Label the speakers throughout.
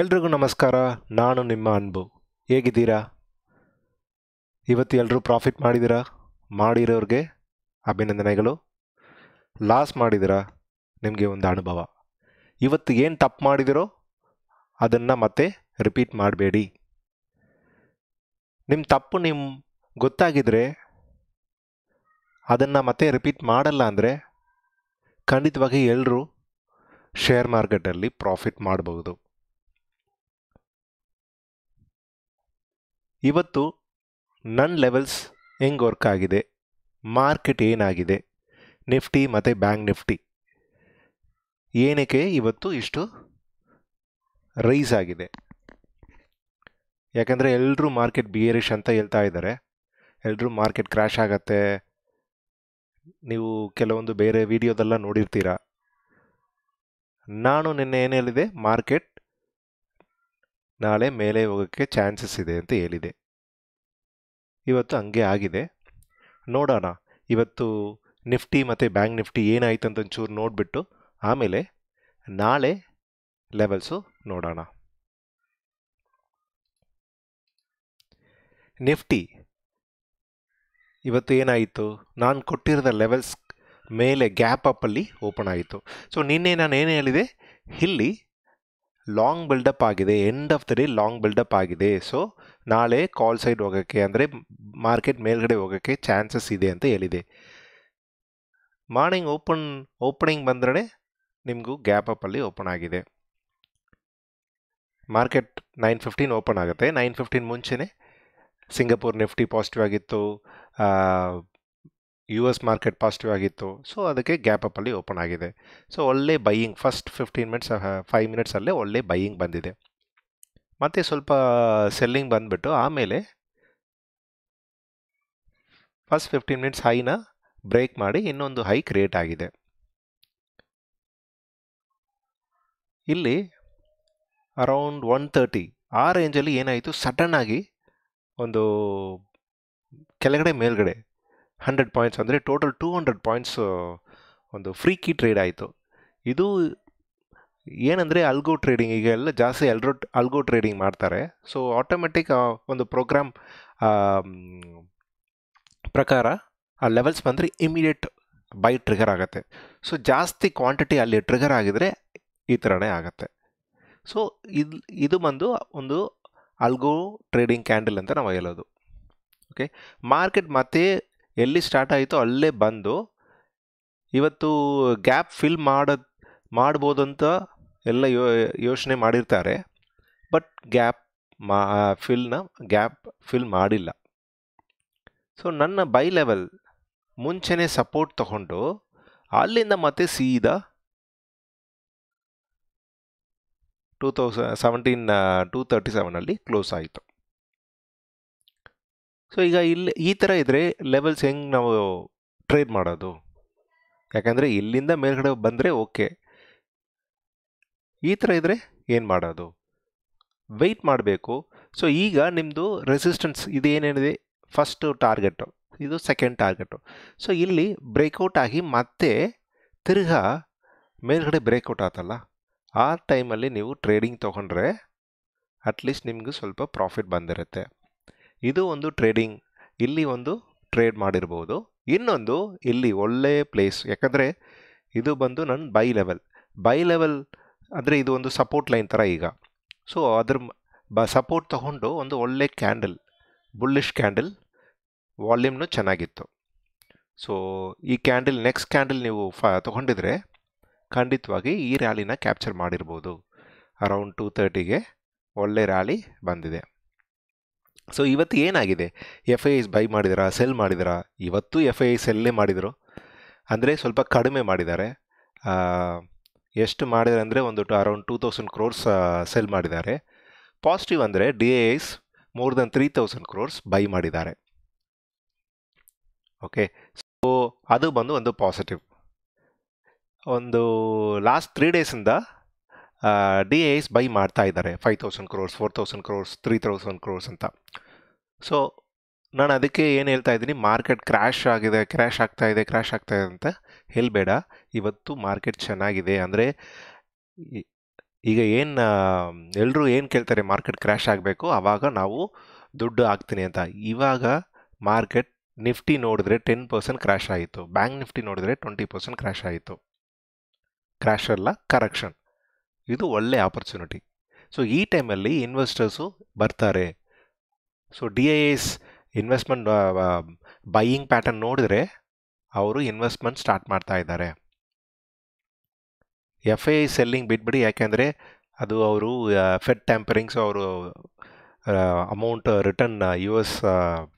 Speaker 1: ಎಲ್ರಿಗೂ ನಮಸ್ಕಾರ ನಾನು ನಿಮ್ಮ ಅನ್ಬು ಹೇಗಿದ್ದೀರಾ ಇವತ್ತು ಎಲ್ಲರೂ ಪ್ರಾಫಿಟ್ ಮಾಡಿದ್ದೀರಾ ಮಾಡಿರೋರಿಗೆ ಅಭಿನಂದನೆಗಳು ಲಾಸ್ ಮಾಡಿದಿರಾ ನಿಮಗೆ ಒಂದು ಅನುಭವ ಇವತ್ತು ಏನು ತಪ್ಪು ಮಾಡಿದಿರೋ ಅದನ್ನು ಮತ್ತೆ ರಿಪೀಟ್ ಮಾಡಬೇಡಿ ನಿಮ್ಮ ತಪ್ಪು ನಿಮ್ಮ ಗೊತ್ತಾಗಿದ್ರೆ ಅದನ್ನು ಮತ್ತೆ ರಿಪೀಟ್ ಮಾಡಲ್ಲ ಅಂದರೆ ಖಂಡಿತವಾಗಿ ಎಲ್ಲರೂ ಶೇರ್ ಮಾರ್ಕೆಟಲ್ಲಿ ಪ್ರಾಫಿಟ್ ಮಾಡಬಹುದು ಇವತ್ತು ನನ್ನ ಲೆವೆಲ್ಸ್ ಹೆಂಗೆ ವರ್ಕ್ ಆಗಿದೆ ಮಾರ್ಕೆಟ್ ಏನಾಗಿದೆ ನಿಫ್ಟಿ ಮತ್ತು ಬ್ಯಾಂಕ್ ನಿಫ್ಟಿ ಏನಕ್ಕೆ ಇವತ್ತು ಇಷ್ಟು ರೈಸ್ ಆಗಿದೆ ಯಾಕಂದರೆ ಎಲ್ಲರೂ ಮಾರ್ಕೆಟ್ ಬಿಯರಿಶ್ ಅಂತ ಹೇಳ್ತಾ ಇದ್ದಾರೆ ಎಲ್ಲರೂ ಮಾರ್ಕೆಟ್ ಕ್ರ್ಯಾಶ್ ಆಗತ್ತೆ ನೀವು ಕೆಲವೊಂದು ಬೇರೆ ವೀಡಿಯೋದೆಲ್ಲ ನೋಡಿರ್ತೀರ ನಾನು ನಿನ್ನೆ ಏನು ಹೇಳಿದೆ ಮಾರ್ಕೆಟ್ ನಾಳೆ ಮೇಲೆ ಹೋಗೋಕ್ಕೆ ಚಾನ್ಸಸ್ ಇದೆ ಅಂತ ಹೇಳಿದೆ ಇವತ್ತು ಹಂಗೆ ಆಗಿದೆ ನೋಡೋಣ ಇವತ್ತು ನಿಫ್ಟಿ ಮತ್ತು ಬ್ಯಾಂಕ್ ನಿಫ್ಟಿ ಏನಾಯಿತು ಅಂತ ಒಂಚೂರು ನೋಡಿಬಿಟ್ಟು ಆಮೇಲೆ ನಾಳೆ ಲೆವೆಲ್ಸು ನೋಡೋಣ ನಿಫ್ಟಿ ಇವತ್ತು ಏನಾಯಿತು ನಾನು ಕೊಟ್ಟಿರೋದ ಲೆವೆಲ್ಸ್ ಮೇಲೆ ಗ್ಯಾಪ್ ಅಪ್ಪಲ್ಲಿ ಓಪನ್ ಆಯಿತು ಸೊ ನಿನ್ನೆ ನಾನು ಏನು ಹೇಳಿದೆ ಇಲ್ಲಿ ಲಾಂಗ್ ಬಿಲ್ಡಪ್ ಆಗಿದೆ end of the day long buildup ಆಗಿದೆ ಸೊ ನಾಳೆ ಕಾಲ್ ಸೈಡ್ ಹೋಗೋಕ್ಕೆ ಅಂದರೆ ಮಾರ್ಕೆಟ್ ಮೇಲ್ಗಡೆ ಹೋಗೋಕ್ಕೆ ಚಾನ್ಸಸ್ ಇದೆ ಅಂತ ಹೇಳಿದೆ ಮಾರ್ನಿಂಗ್ ಓಪನ್ ಓಪನಿಂಗ್ ಬಂದ್ರೆ ನಿಮಗೂ ಗ್ಯಾಪ್ ಅಪ್ಪಲ್ಲಿ ಓಪನ್ ಆಗಿದೆ ಮಾರ್ಕೆಟ್ ನೈನ್ ಫಿಫ್ಟೀನ್ ಓಪನ್ ಆಗುತ್ತೆ ನೈನ್ ಫಿಫ್ಟೀನ್ ಮುಂಚೆನೇ ಸಿಂಗಪೂರ್ ನಿಫ್ಟಿ ಪಾಸಿಟಿವ್ ಆಗಿತ್ತು ಯು ಎಸ್ ಮಾರ್ಕೆಟ್ ಪಾಸಿಟಿವ್ ಆಗಿತ್ತು ಸೊ ಅದಕ್ಕೆ ಗ್ಯಾಪ್ ಅಪ್ಪಲ್ಲಿ ಓಪನ್ ಆಗಿದೆ ಸೊ ಒಳ್ಳೆ buying first fifteen minutes five ಮಿನಿಟ್ಸಲ್ಲೇ ಒಳ್ಳೆ ಬೈಯಿಂಗ್ ಬಂದಿದೆ ಮತ್ತು ಸ್ವಲ್ಪ ಸೆಲ್ಲಿಂಗ್ ಬಂದುಬಿಟ್ಟು ಆಮೇಲೆ ಫಸ್ಟ್ ಫಿಫ್ಟೀನ್ ಮಿನಿಟ್ಸ್ ಹೈನ ಬ್ರೇಕ್ ಮಾಡಿ ಇನ್ನೊಂದು ಹೈ ಕ್ರಿಯೇಟ್ ಆಗಿದೆ ಇಲ್ಲಿ ಅರೌಂಡ್ ಒನ್ ತರ್ಟಿ ಆ ರೇಂಜಲ್ಲಿ ಏನಾಯಿತು ಸಡನ್ನಾಗಿ ಒಂದು ಕೆಳಗಡೆ ಮೇಲ್ಗಡೆ ಹಂಡ್ರೆಡ್ ಪಾಯಿಂಟ್ಸ್ ಅಂದರೆ ಟೋಟಲ್ ಟೂ ಹಂಡ್ರೆಡ್ ಪಾಯಿಂಟ್ಸ್ ಒಂದು ಫ್ರೀ ಕೀ ಟ್ರೇಡ್ ಆಯಿತು ಇದು ಏನಂದರೆ ಅಲ್ಗೋ ಟ್ರೇಡಿಂಗ್ ಈಗ ಎಲ್ಲ ಜಾಸ್ತಿ ಎಲ್ರೋ ಅಲ್ಗೋ ಟ್ರೇಡಿಂಗ್ ಮಾಡ್ತಾರೆ ಸೊ ಆಟೋಮೆಟಿಕ್ ಒಂದು ಪ್ರೋಗ್ರಾಮ್ ಪ್ರಕಾರ ಆ ಲೆವೆಲ್ಸ್ ಬಂದರೆ ಇಮಿಡಿಯೇಟ್ ಬೈ ಟ್ರಿಗರ್ ಆಗುತ್ತೆ ಸೊ ಜಾಸ್ತಿ ಕ್ವಾಂಟಿಟಿ ಅಲ್ಲಿ ಟ್ರಿಗರ್ ಆಗಿದರೆ ಈ ಥರನೇ ಆಗುತ್ತೆ ಸೊ ಇದು ಇದು ಬಂದು ಒಂದು ಅಲ್ಗೋ ಟ್ರೇಡಿಂಗ್ ಕ್ಯಾಂಡಲ್ ಅಂತ ನಾವು ಹೇಳೋದು ಓಕೆ ಮಾರ್ಕೆಟ್ ಮತ್ತೆ ಎಲ್ಲಿ ಸ್ಟಾರ್ಟ್ ಆಯಿತೋ ಅಲ್ಲೇ ಬಂದು ಇವತ್ತು ಗ್ಯಾಪ್ ಫಿಲ್ ಮಾಡೋದು ಮಾಡ್ಬೋದು ಅಂತ ಎಲ್ಲ ಯೋ ಯೋಚನೆ ಮಾಡಿರ್ತಾರೆ ಬಟ್ ಗ್ಯಾಪ್ ಮಾ ಫಿಲ್ನ ಗ್ಯಾಪ್ ಫಿಲ್ ಮಾಡಿಲ್ಲ ಸೊ ನನ್ನ ಬೈ ಲೆವೆಲ್ ಮುಂಚೆನೇ ಸಪೋರ್ಟ್ ತಗೊಂಡು ಅಲ್ಲಿಂದ ಮತ್ತೆ ಸೀದ two thousand seventeen two thirty ಸೆವೆನಲ್ಲಿ ಕ್ಲೋಸ್ ಆಯಿತು ಸೊ ಈಗ ಇಲ್ಲಿ ಈ ಥರ ಇದ್ದರೆ ಲೆವೆಲ್ಸ್ ಹೆಂಗೆ ನಾವು ಟ್ರೇಡ್ ಮಾಡೋದು ಯಾಕಂದರೆ ಇಲ್ಲಿಂದ ಮೇಲ್ಗಡೆ ಬಂದರೆ ಓಕೆ ಈ ಥರ ಇದ್ದರೆ ಏನು ಮಾಡೋದು ವೆಯ್ಟ್ ಮಾಡಬೇಕು ಸೊ ಈಗ ನಿಮ್ಮದು ರೆಸಿಸ್ಟೆನ್ಸ್ ಇದು ಏನೇನಿದೆ ಫಸ್ಟು ಟಾರ್ಗೆಟು ಇದು ಸೆಕೆಂಡ್ ಟಾರ್ಗೆಟು ಸೊ ಇಲ್ಲಿ ಬ್ರೇಕೌಟ್ ಆಗಿ ಮತ್ತೆ ತಿರ್ಗಾ ಮೇಲ್ಗಡೆ ಬ್ರೇಕೌಟ್ ಆತಲ್ಲ ಆ ಟೈಮಲ್ಲಿ ನೀವು ಟ್ರೇಡಿಂಗ್ ತೊಗೊಂಡ್ರೆ ಅಟ್ಲೀಸ್ಟ್ ನಿಮಗೆ ಸ್ವಲ್ಪ ಪ್ರಾಫಿಟ್ ಬಂದಿರುತ್ತೆ ಇದು ಒಂದು ಟ್ರೇಡಿಂಗ್ ಇಲ್ಲಿ ಒಂದು ಟ್ರೇಡ್ ಮಾಡಿರ್ಬೋದು ಇನ್ನೊಂದು ಇಲ್ಲಿ ಒಳ್ಳೆಯ ಪ್ಲೇಸ್ ಯಾಕಂದರೆ ಇದು ಬಂದು ನನ್ನ ಬೈ ಲೆವೆಲ್ ಬೈ ಲೆವೆಲ್ ಅಂದರೆ ಇದು ಒಂದು ಸಪೋರ್ಟ್ ಲೈನ್ ಥರ ಈಗ ಸೊ ಅದ್ರ ಬ ಸಪೋರ್ಟ್ ತಗೊಂಡು ಒಂದು ಒಳ್ಳೆ ಕ್ಯಾಂಡಲ್ ಬುಲ್ಲಿಷ್ ಕ್ಯಾಂಡಲ್ ವಾಲ್ಯೂಮ್ನು ಚೆನ್ನಾಗಿತ್ತು ಸೊ ಈ ಕ್ಯಾಂಡಲ್ ನೆಕ್ಸ್ಟ್ ಕ್ಯಾಂಡಲ್ ನೀವು ಫ ತೊಗೊಂಡಿದ್ರೆ ಖಂಡಿತವಾಗಿ ಈ ರ್ಯಾಲಿನ ಕ್ಯಾಪ್ಚರ್ ಮಾಡಿರ್ಬೋದು ಅರೌಂಡ್ ಟೂ ತರ್ಟಿಗೆ ಒಳ್ಳೆ ರ್ಯಾಲಿ ಬಂದಿದೆ ಸೊ ಇವತ್ತು ಏನಾಗಿದೆ ಎಫ್ ಐ ಐಸ್ ಬೈ ಮಾಡಿದಿರಾ ಸೆಲ್ ಮಾಡಿದಿರಾ ಇವತ್ತು ಎಫ್ ಐ ಐ ಸೆಲ್ಲೇ ಮಾಡಿದರು ಅಂದರೆ ಸ್ವಲ್ಪ ಕಡಿಮೆ ಮಾಡಿದ್ದಾರೆ ಎಷ್ಟು ಮಾಡಿದ್ರೆ ಅಂದರೆ ಒಂದು around two thousand crores sell ಮಾಡಿದ್ದಾರೆ ಪಾಸಿಟಿವ್ ಅಂದರೆ D A Is more than three thousand crores buy ಮಾಡಿದ್ದಾರೆ ಓಕೆ ಸೊ ಅದು ಬಂದು ಒಂದು ಪಾಸಿಟಿವ್ ಒಂದು ಲಾಸ್ಟ್ ತ್ರೀ ಡೇಸಿಂದ ಡಿ ಎಸ್ ಬೈ ಮಾಡ್ತಾ ಇದ್ದಾರೆ five thousand crores four thousand crores three thousand crores ಅಂತ ಸೊ ನಾನು ಅದಕ್ಕೆ ಏನು ಹೇಳ್ತಾ ಇದ್ದೀನಿ ಮಾರ್ಕೆಟ್ ಕ್ರ್ಯಾಶ್ ಆಗಿದೆ ಕ್ರ್ಯಾಶ್ ಆಗ್ತಾ ಇದೆ ಕ್ರ್ಯಾಶ್ ಆಗ್ತಾ ಇದೆ ಅಂತ ಹೇಳಬೇಡ ಇವತ್ತು ಮಾರ್ಕೆಟ್ ಚೆನ್ನಾಗಿದೆ ಅಂದರೆ ಈಗ ಏನು ಎಲ್ಲರೂ ಏನು ಕೇಳ್ತಾರೆ ಮಾರ್ಕೆಟ್ ಕ್ರ್ಯಾಶ್ ಆಗಬೇಕು ಆವಾಗ ನಾವು ದುಡ್ಡು ಹಾಕ್ತೀನಿ ಅಂತ ಇವಾಗ ಮಾರ್ಕೆಟ್ ನಿಫ್ಟಿ ನೋಡಿದ್ರೆ ಟೆನ್ ಪರ್ಸೆಂಟ್ ಕ್ರ್ಯಾಶ್ ಆಯಿತು ಬ್ಯಾಂಕ್ ನಿಫ್ಟಿ ನೋಡಿದ್ರೆ ಟ್ವೆಂಟಿ ಪರ್ಸೆಂಟ್ ಕ್ರ್ಯಾಶ್ ಆಯಿತು ಕ್ರ್ಯಾಶ್ ಅಲ್ಲ ಕರೆಕ್ಷನ್ ಇದು ಒಳ್ಳೆ ಆಪರ್ಚುನಿಟಿ ಸೊ ಈ ಟೈಮಲ್ಲಿ ಇನ್ವೆಸ್ಟರ್ಸು ಬರ್ತಾರೆ so D I S investment buying pattern ನೋಡಿದ್ರೆ ಅವರು ಇನ್ವೆಸ್ಟ್ಮೆಂಟ್ ಸ್ಟಾರ್ಟ್ ಮಾಡ್ತಾ ಇದ್ದಾರೆ ಎಫ್ ಐ ಸೆಲ್ಲಿಂಗ್ ಬಿಟ್ಬಿಡಿ ಯಾಕೆಂದರೆ ಅದು ಅವರು ಫೆಡ್ ಟ್ಯಾಂಪರಿಂಗ್ಸು ಅವರು amount return U S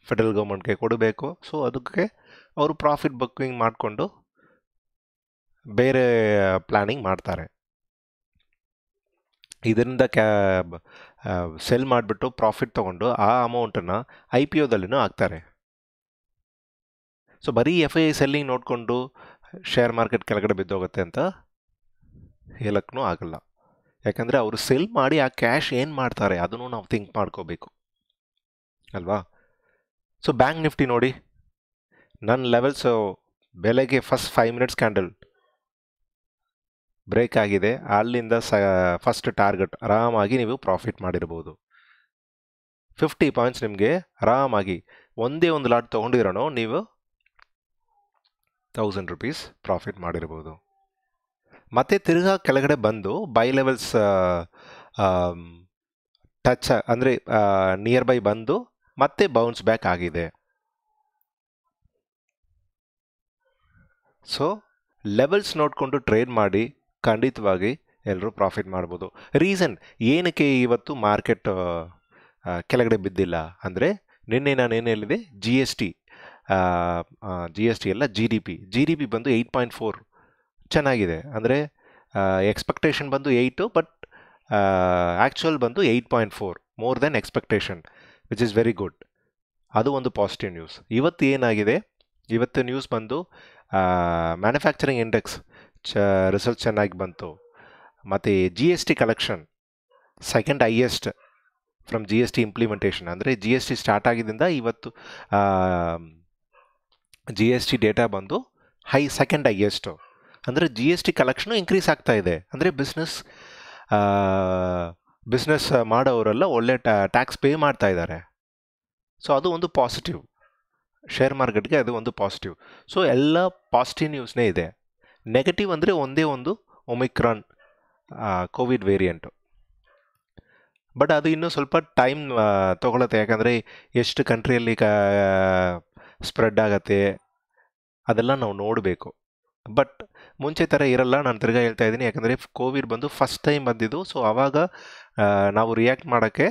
Speaker 1: federal ಗೌರ್ಮೆಂಟ್ಗೆ ಕೊಡಬೇಕು ಸೊ ಅದಕ್ಕೆ ಅವರು ಪ್ರಾಫಿಟ್ ಬುಕ್ಕಿಂಗ್ ಮಾಡಿಕೊಂಡು ಬೇರೆ ಪ್ಲ್ಯಾನಿಂಗ್ ಮಾಡ್ತಾರೆ ಇದರಿಂದ ಕ್ಯಾ ಸೆಲ್ ಮಾಡಿಬಿಟ್ಟು ಪ್ರಾಫಿಟ್ ತೊಗೊಂಡು ಆ ಅಮೌಂಟನ್ನು ಐ ಪಿ ಒದಲ್ಲಿನೂ ಹಾಕ್ತಾರೆ ಸೊ ಬರೀ ಎಫ್ ಐ ಸೆಲ್ಲಿಂಗ್ ನೋಡಿಕೊಂಡು ಶೇರ್ ಮಾರ್ಕೆಟ್ ಕೆಳಗಡೆ ಬಿದ್ದೋಗುತ್ತೆ ಅಂತ ಹೇಳಕ್ಕೂ ಆಗಲ್ಲ ಯಾಕಂದರೆ ಅವರು ಸೆಲ್ ಮಾಡಿ ಆ ಕ್ಯಾಶ್ ಏನು ಮಾಡ್ತಾರೆ ಅದನ್ನು ನಾವು ಥಿಂಕ್ ಮಾಡ್ಕೋಬೇಕು ಅಲ್ವಾ ಸೊ ಬ್ಯಾಂಕ್ ನಿಫ್ಟಿ ನೋಡಿ ನನ್ನ ಲೆವೆಲ್ಸು ಬೆಳಗ್ಗೆ first five minutes candle break ಆಗಿದೆ ಅಲ್ಲಿಂದ ಸ ಫಸ್ಟ್ ಟಾರ್ಗೆಟ್ ಆರಾಮಾಗಿ ನೀವು ಪ್ರಾಫಿಟ್ ಮಾಡಿರ್ಬೋದು ಫಿಫ್ಟಿ ಪಾಯಿಂಟ್ಸ್ ನಿಮಗೆ ಆರಾಮಾಗಿ ಒಂದೇ ಒಂದು ಲಾಟ್ ತೊಗೊಂಡಿರೋನು ನೀವು ತೌಸಂಡ್ ರುಪೀಸ್ ಪ್ರಾಫಿಟ್ ಮಾಡಿರ್ಬೋದು ಮತ್ತು ತಿರ್ಗಾ ಕೆಳಗಡೆ ಬಂದು ಬೈ ಲೆವೆಲ್ಸ್ ಟಚ್ ಅಂದರೆ ನಿಯರ್ ಬೈ ಬಂದು ಮತ್ತೆ ಬೌನ್ಸ್ ಬ್ಯಾಕ್ ಆಗಿದೆ ಸೊ ಲೆವೆಲ್ಸ್ ನೋಡಿಕೊಂಡು ಟ್ರೇಡ್ ಮಾಡಿ ಖಂಡಿತವಾಗಿ ಎಲ್ಲರೂ ಪ್ರಾಫಿಟ್ ಮಾಡ್ಬೋದು ರೀಸನ್ ಏನಕ್ಕೆ ಇವತ್ತು ಮಾರ್ಕೆಟ್ ಕೆಳಗಡೆ ಬಿದ್ದಿಲ್ಲ ಅಂದರೆ ನಿನ್ನೆ ನಾನು ಏನು ಹೇಳಿದೆ G S T G S T ಎಲ್ಲ G D P G D P ಬಂದು ಏಯ್ಟ್ ಪಾಯಿಂಟ್ ಫೋರ್ ಚೆನ್ನಾಗಿದೆ ಅಂದರೆ ಎಕ್ಸ್ಪೆಕ್ಟೇಷನ್ ಬಂದು ಏಯ್ಟು ಬಟ್ ಆ್ಯಕ್ಚುಯಲ್ ಬಂದು eight point four more than expectation which is very good ಅದು ಒಂದು ಪಾಸಿಟಿವ್ ನ್ಯೂಸ್ ಇವತ್ತು ಏನಾಗಿದೆ ಇವತ್ತು ನ್ಯೂಸ್ ಬಂದು ಮ್ಯಾನುಫ್ಯಾಕ್ಚರಿಂಗ್ ಇಂಡೆಕ್ಸ್ ಚ ರಿಸಲ್ಟ್ uh, ಚೆನ್ನಾಗಿ ಬಂತು ಮತ್ತು G S T collection second highest from G S T implementation ಅಂದರೆ ಜಿ ಎಸ್ ಟಿ ಸ್ಟಾರ್ಟ್ ಆಗಿದ್ದರಿಂದ ಇವತ್ತು ಜಿ ಎಸ್ ಟಿ ಡೇಟಾ ಬಂದು ಹೈ ಸೆಕೆಂಡ್ ಹೈಯೆಸ್ಟು ಅಂದರೆ G S T collection increase ಆಗ್ತಾ ಇದೆ ಅಂದರೆ ಬಿಸ್ನೆಸ್ ಬಿಸ್ನೆಸ್ ಮಾಡೋರೆಲ್ಲ ಒಳ್ಳೆ ಟ್ಯಾಕ್ಸ್ ಪೇ ಮಾಡ್ತಾ ಇದ್ದಾರೆ ಸೊ ಅದು ಒಂದು ಪಾಸಿಟಿವ್ ಶೇರ್ ಮಾರ್ಕೆಟ್ಗೆ ಅದು ಒಂದು ಪಾಸಿಟಿವ್ ಸೊ ಎಲ್ಲ ಪಾಸಿಟಿವ್ ನ್ಯೂಸ್ನೇ ಇದೆ ನೆಗೆಟಿವ್ ಅಂದರೆ ಒಂದೇ ಒಂದು ಒಮಿಕ್ರಾನ್ ಕೋವಿಡ್ ವೇರಿಯಂಟು ಬಟ್ ಅದು ಇನ್ನೂ ಸ್ವಲ್ಪ ಟೈಮ್ ತೊಗೊಳತ್ತೆ ಯಾಕಂದರೆ ಎಷ್ಟು ಕಂಟ್ರಿಯಲ್ಲಿ ಕ ಸ್ಪ್ರೆಡ್ ಆಗುತ್ತೆ ಅದೆಲ್ಲ ನಾವು ನೋಡಬೇಕು ಬಟ್ ಮುಂಚೆ ಥರ ಇರಲ್ಲ ನಾನು ತಿರ್ಗಾ ಹೇಳ್ತಾ ಇದ್ದೀನಿ ಯಾಕಂದರೆ ಕೋವಿಡ್ ಬಂದು ಫಸ್ಟ್ ಟೈಮ್ ಬಂದಿದ್ದು ಸೊ ಆವಾಗ ನಾವು ರಿಯಾಕ್ಟ್ ಮಾಡೋಕ್ಕೆ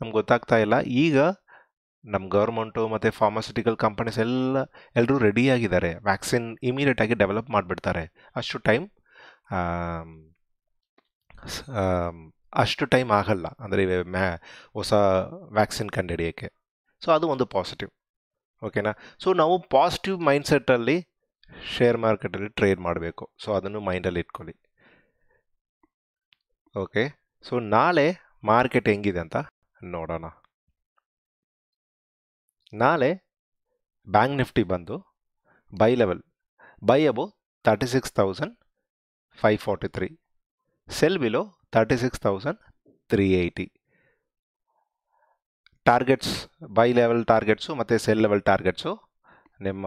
Speaker 1: ನಮ್ಗೆ ಗೊತ್ತಾಗ್ತಾ ಇಲ್ಲ ಈಗ ನಮ್ಮ ಗೌರ್ಮೆಂಟು ಮತ್ತು ಫಾರ್ಮಾಸ್ಯುಟಿಕಲ್ ಕಂಪನೀಸ್ ಎಲ್ಲ ಎಲ್ಲರೂ ರೆಡಿಯಾಗಿದ್ದಾರೆ ವ್ಯಾಕ್ಸಿನ್ ಇಮಿಡಿಯೇಟಾಗಿ ಡೆವಲಪ್ ಮಾಡಿಬಿಡ್ತಾರೆ ಅಷ್ಟು ಟೈಮ್ ಅಷ್ಟು ಟೈಮ್ ಆಗಲ್ಲ ಅಂದರೆ ಮ್ಯಾ ಹೊಸ ವ್ಯಾಕ್ಸಿನ್ ಕಂಡುಹಿಡಿಯೋಕ್ಕೆ ಸೊ ಅದು ಒಂದು ಪಾಸಿಟಿವ್ ಓಕೆನಾ ಸೊ ನಾವು ಪಾಸಿಟಿವ್ ಮೈಂಡ್ಸೆಟ್ಟಲ್ಲಿ ಶೇರ್ ಮಾರ್ಕೆಟಲ್ಲಿ ಟ್ರೇಡ್ ಮಾಡಬೇಕು ಸೊ ಅದನ್ನು ಮೈಂಡಲ್ಲಿ ಇಟ್ಕೊಳ್ಳಿ ಓಕೆ ಸೊ ನಾಳೆ ಮಾರ್ಕೆಟ್ ಹೆಂಗಿದೆ ಅಂತ ನೋಡೋಣ ನಾಳೆ ಬ್ಯಾಂಕ್ ನಿಫ್ಟಿ ಬಂದು buy level buy above thirty six thousand five forty three sell below thirty six thousand three eighty targets buy level targets ಮತ್ತು ಸೆಲ್ ಲೆವೆಲ್ ಟಾರ್ಗೆಟ್ಸು ನಿಮ್ಮ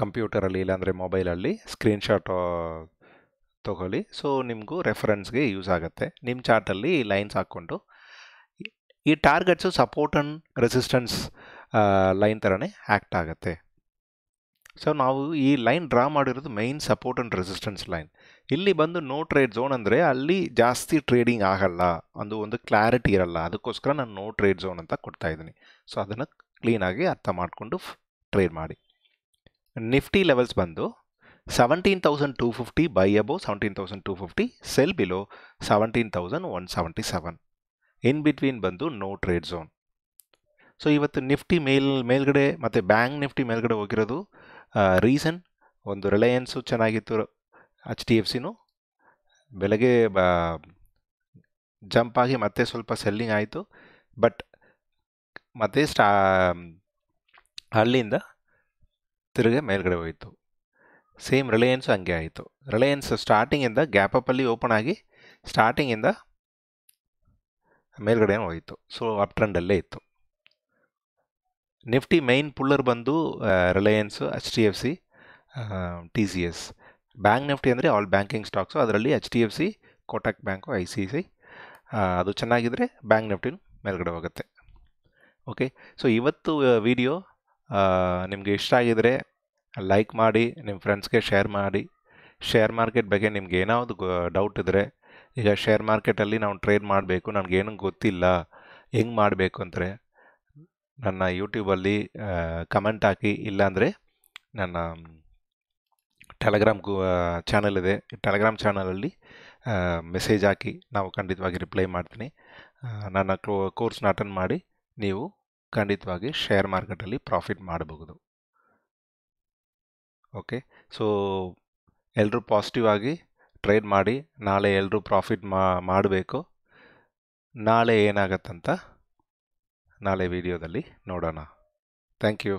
Speaker 1: ಕಂಪ್ಯೂಟರಲ್ಲಿ ಇಲ್ಲಾಂದರೆ ಮೊಬೈಲಲ್ಲಿ ಸ್ಕ್ರೀನ್ಶಾಟ್ ತಗೊಳ್ಳಿ ಸೊ ನಿಮಗೂ ರೆಫರೆನ್ಸ್ಗೆ ಯೂಸ್ ಆಗುತ್ತೆ ನಿಮ್ಮ ಚಾರ್ಟಲ್ಲಿ ಲೈನ್ಸ್ ಹಾಕ್ಕೊಂಡು ಈ targets support and resistance line ಥರನೇ ಆ್ಯಕ್ಟ್ ಆಗುತ್ತೆ ಸೊ ನಾವು ಈ ಲೈನ್ ಡ್ರಾ ಮಾಡಿರೋದು main support and resistance line ಇಲ್ಲಿ ಬಂದು ನೋ ಟ್ರೇಡ್ ಝೋನ್ ಅಂದರೆ ಅಲ್ಲಿ ಜಾಸ್ತಿ ಟ್ರೇಡಿಂಗ್ ಆಗಲ್ಲ ಅದು ಒಂದು ಕ್ಲಾರಿಟಿ ಇರಲ್ಲ ಅದಕ್ಕೋಸ್ಕರ ನಾನು ನೋ ಟ್ರೇಡ್ ಝೋನ್ ಅಂತ ಕೊಡ್ತಾ ಇದ್ದೀನಿ ಸೊ ಅದನ್ನು ಕ್ಲೀನಾಗಿ ಅರ್ಥ ಮಾಡಿಕೊಂಡು ಟ್ರೇಡ್ ಮಾಡಿ ನಿಫ್ಟಿ ಲೆವೆಲ್ಸ್ ಬಂದು seventeen thousand two fifty buy above seventeen thousand two fifty sell below seventeen thousand one seventy seven in between ಬಂದು ನೋ ಟ್ರೇಡ್ ಝೋನ್ ಸೊ ಇವತ್ತು ನಿಫ್ಟಿ ಮೇಲ್ ಮೇಲ್ಗಡೆ ಮತ್ತು ಬ್ಯಾಂಕ್ ನಿಫ್ಟಿ ಮೇಲ್ಗಡೆ ಹೋಗಿರೋದು ರೀಸನ್ ಒಂದು ರಿಲಯನ್ಸು ಚೆನ್ನಾಗಿತ್ತು ಎಚ್ ಡಿ ಎಫ್ ಸಿನೂ ಬೆಳಗ್ಗೆ ಜಂಪ್ ಆಗಿ ಮತ್ತೆ ಸ್ವಲ್ಪ ಸೆಲ್ಲಿಂಗ್ ಆಯಿತು ಬಟ್ ಮತ್ತೆ ಸ್ಟಾ ಅಲ್ಲಿಂದ ತಿರುಗಿ ಮೇಲ್ಗಡೆ ಹೋಯಿತು ಸೇಮ್ ರಿಲಯನ್ಸು ಹಂಗೆ ಆಯಿತು ರಿಲಯನ್ಸ್ ಸ್ಟಾರ್ಟಿಂಗಿಂದ ಗ್ಯಾಪಪ್ಪಲ್ಲಿ ಓಪನ್ ಆಗಿ ಸ್ಟಾರ್ಟಿಂಗಿಂದ ಮೇಲ್ಗಡೆ ಹೋಯಿತು ಸೊ ಅಪ್ ಟ್ರೆಂಡಲ್ಲೇ ಇತ್ತು ನಿಫ್ಟಿ ಮೈನ್ ಪುಲ್ಲರ್ ಬಂದು Reliance H D F C T C S bank Nifty ಅಂದರೆ ಆಲ್ ಬ್ಯಾಂಕಿಂಗ್ ಸ್ಟಾಕ್ಸು ಅದರಲ್ಲಿ H D F C Kotak bank I C C ಅದು ಚೆನ್ನಾಗಿದ್ದರೆ ಬ್ಯಾಂಕ್ ನಿಫ್ಟಿನೂ ಮೇಲ್ಗಡೆ ಹೋಗುತ್ತೆ ಓಕೆ ಸೊ ಇವತ್ತು ವಿಡಿಯೋ ನಿಮಗೆ ಇಷ್ಟ ಆಗಿದರೆ ಲೈಕ್ ಮಾಡಿ ನಿಮ್ಮ ಫ್ರೆಂಡ್ಸ್ಗೆ ಶೇರ್ ಮಾಡಿ ಶೇರ್ ಮಾರ್ಕೆಟ್ ಬಗ್ಗೆ ನಿಮ್ಗೆ ಏನಾದ್ರು ಡೌಟ್ ಇದ್ದರೆ ಈಗ ಶೇರ್ ಮಾರ್ಕೆಟಲ್ಲಿ ನಾವು ಟ್ರೇಡ್ ಮಾಡಬೇಕು ನನಗೇನು ಗೊತ್ತಿಲ್ಲ ಹೆಂಗೆ ಮಾಡಬೇಕು ಅಂದರೆ ನನ್ನ ಯೂಟ್ಯೂಬಲ್ಲಿ ಕಮೆಂಟ್ ಹಾಕಿ ಇಲ್ಲಾಂದರೆ ನನ್ನ ಟೆಲಗ್ರಾಮ್ ಚಾನಲ್ ಇದೆ ಟೆಲಗ್ರಾಮ್ ಚಾನಲಲ್ಲಿ ಮೆಸೇಜ್ ಹಾಕಿ ನಾವು ಖಂಡಿತವಾಗಿ ರಿಪ್ಲೈ ಮಾಡ್ತೀನಿ ನನ್ನ ಕ್ಲೋ ಕೋರ್ಸ್ನ ಅಟೆಂಡ್ ಮಾಡಿ ನೀವು ಖಂಡಿತವಾಗಿ ಶೇರ್ ಮಾರ್ಕೆಟಲ್ಲಿ ಪ್ರಾಫಿಟ್ ಮಾಡಬಹುದು ಓಕೆ ಸೊ ಎಲ್ಲರೂ ಪಾಸಿಟಿವ್ ಆಗಿ ಟ್ರೇಡ್ ಮಾಡಿ ನಾಳೆ ಎಲ್ಲರೂ ಪ್ರಾಫಿಟ್ ಮಾಡಬೇಕು ನಾಳೆ ಏನಾಗತ್ತಂತ ನಾಳೆ ವಿಡಿಯೋದಲ್ಲಿ ನೋಡೋಣ ಥ್ಯಾಂಕ್ ಯು